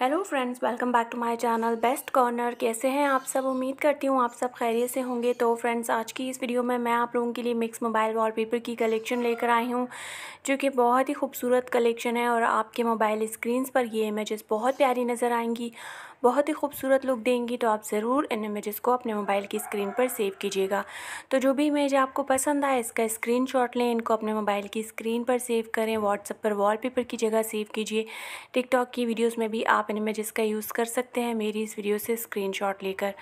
hello friends welcome back to my channel best corner कैसे हैं आप सब उम्मीद करती हूँ आप सब खैरियत से होंगे तो फ्रेंड्स आज की इस वीडियो में मैं आप लोगों के लिए मिक्स मोबाइल वॉलपेपर की कलेक्शन लेकर आई हूँ जो कि बहुत ही खूबसूरत कलेक्शन है और आपके मोबाइल स्क्रीनस पर ये इमेजेस बहुत प्यारी नज़र आएंगी बहुत ही खूबसूरत लुक देंगी तो आप ज़रूर इन इमेज़ को अपने मोबाइल की स्क्रीन पर सेव कीजिएगा तो जो भी इमेज आपको पसंद आए इसका स्क्रीन लें इनको अपने मोबाइल की स्क्रीन पर सेव करें व्हाट्सअप पर वॉल की जगह सेव कीजिए टिकटॉक की वीडियोज़ में भी आप इन इमेज़ का यूज़ कर सकते हैं मेरी इस वीडियो से स्क्रीन लेकर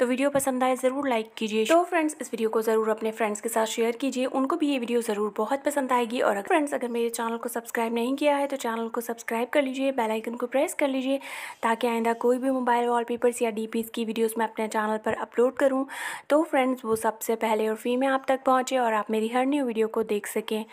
तो वीडियो पसंद आए ज़रूर लाइक कीजिए तो फ्रेंड्स इस वीडियो को ज़रूर अपने फ्रेंड्स के साथ शेयर कीजिए उनको भी ये वीडियो ज़रूर बहुत पसंद आएगी और अगर फ्रेंड्स अगर मेरे चैनल को सब्सक्राइब नहीं किया है तो चैनल को सब्सक्राइब कर लीजिए बेलाइकन को प्रेस कर लीजिए ताकि आइंदा कोई भी मोबाइल वॉलपेपर्स या डीपीस की वीडियोज़ मैं अपने चैनल पर अपलोड करूँ तो फ्रेंड्स वो सबसे पहले और फ्री में आप तक पहुँचे और आप मेरी हर न्यू वीडियो को देख सकें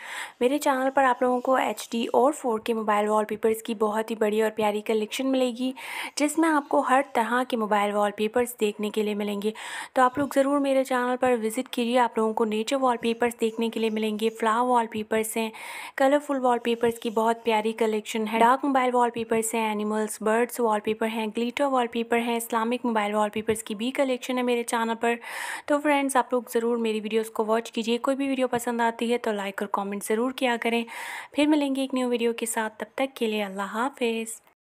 मेरे चैनल पर आप लोगों को एच और फोर के मोबाइल वाल की बहुत ही बड़ी और प्यारी कलेक्शन मिलेगी जिसमें आपको हर तरह के मोबाइल वाल देखने के लिए लिए मिलेंगे तो आप लोग ज़रूर मेरे चैनल पर विज़िट कीजिए आप लोगों को नेचर वॉलपेपर्स देखने के लिए मिलेंगे फ्लावर वॉलपेपर्स हैं कलरफुल वॉलपेपर्स की बहुत प्यारी कलेक्शन है डार्क मोबाइल वॉलपेपर्स हैं एनिमल्स बर्ड्स वॉलपेपर हैं ग्लिटर वॉलपेपर हैं इस्लामिक मोबाइल वॉलपेपर्स की भी कलेक्शन है मेरे चैनल पर तो फ्रेंड्स आप लोग ज़रूर मेरी वीडियोज़ को वॉच कीजिए कोई भी वीडियो पसंद आती है तो लाइक और कॉमेंट ज़रूर किया करें फिर मिलेंगे एक न्यू वीडियो के साथ तब तक के लिए अल्लाह हाफिज़